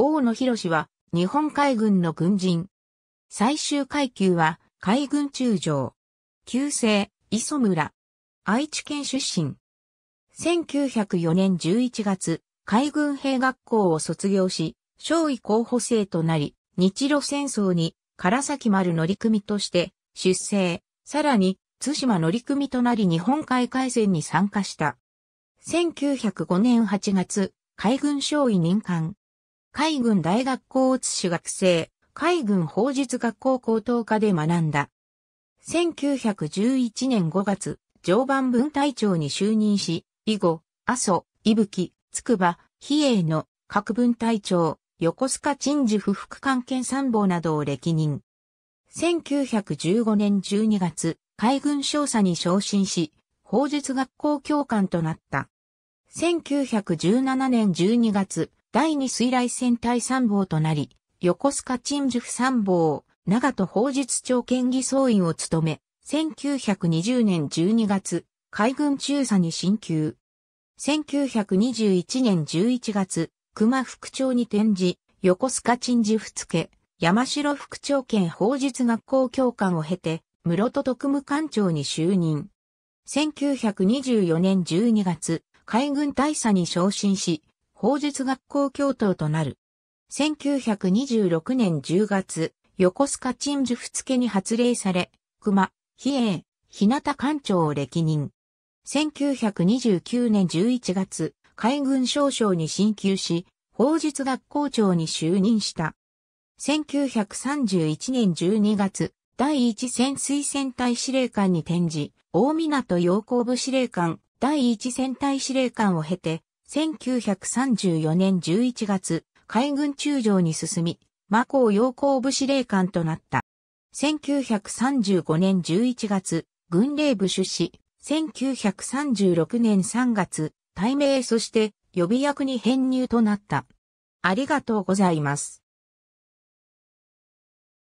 大野博士は日本海軍の軍人。最終階級は海軍中将。旧姓、磯村。愛知県出身。1904年11月、海軍兵学校を卒業し、少尉候補生となり、日露戦争に、唐崎丸乗組として出征、さらに、津島乗組となり日本海海戦に参加した。1905年8月、海軍少尉任官。海軍大学校移し学生、海軍法術学校高等科で学んだ。1911年5月、常磐分隊長に就任し、以後、阿蘇、伊吹、筑波、比叡の各分隊長、横須賀鎮守不服関係参謀などを歴任。1915年12月、海軍少佐に昇進し、法術学校教官となった。1917年12月、第二水雷戦隊参謀となり、横須賀鎮守府参謀、長戸法術庁県議総員を務め、1920年12月、海軍中佐に進級。1921年11月、熊副長に転じ、横須賀鎮守府付、山城副長兼法術学校教官を経て、室戸特務官庁に就任。1924年12月、海軍大佐に昇進し、法術学校教頭となる。1926年10月、横須賀鎮守府付に発令され、熊、比叡、日向館長を歴任。1929年11月、海軍少将に進級し、法術学校長に就任した。1931年12月、第一潜水船隊司令官に転じ、大港洋行部司令官、第一戦隊司令官を経て、1934年11月、海軍中将に進み、マコー要部司令官となった。1935年11月、軍令部出資、1936年3月、大名そして予備役に編入となった。ありがとうございます。